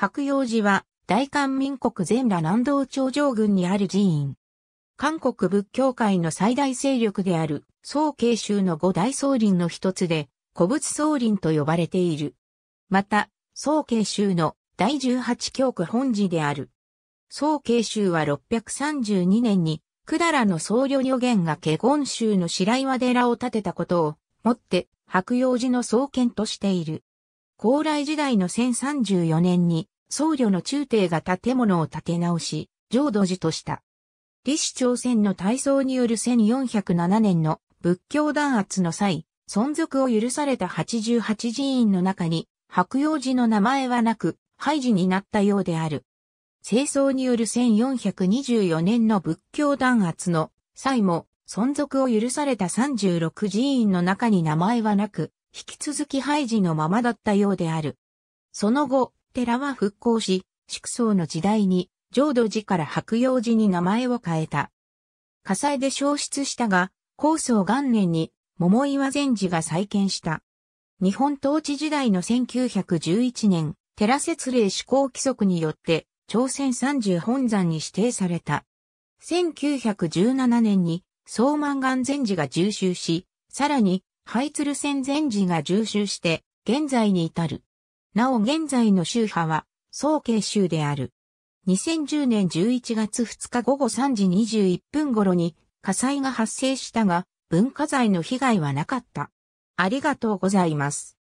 白洋寺は、大韓民国全羅南道頂上郡にある寺院。韓国仏教界の最大勢力である、宋慶州の五大僧林の一つで、古仏僧林と呼ばれている。また、宋慶州の第十八教区本寺である。宋慶州は632年に、百済の僧侶女言が華厳宗の白岩寺を建てたことを、もって、白洋寺の創建としている。高麗時代の1034年に僧侶の中帝が建物を建て直し、浄土寺とした。李氏朝鮮の大僧による1407年の仏教弾圧の際、存続を許された88寺院の中に、白陽寺の名前はなく、廃寺になったようである。清掃による1424年の仏教弾圧の際も、存続を許された36寺院の中に名前はなく、引き続き廃寺のままだったようである。その後、寺は復興し、祝宗の時代に、浄土寺から白陽寺に名前を変えた。火災で消失したが、高宗元年に、桃岩禅寺が再建した。日本統治時代の1911年、寺設令施行規則によって、朝鮮三十本山に指定された。1917年に、総満願禅寺が重修し、さらに、ハイツル戦前時が重修して、現在に至る。なお現在の宗派は、総慶州である。2010年11月2日午後3時21分頃に火災が発生したが、文化財の被害はなかった。ありがとうございます。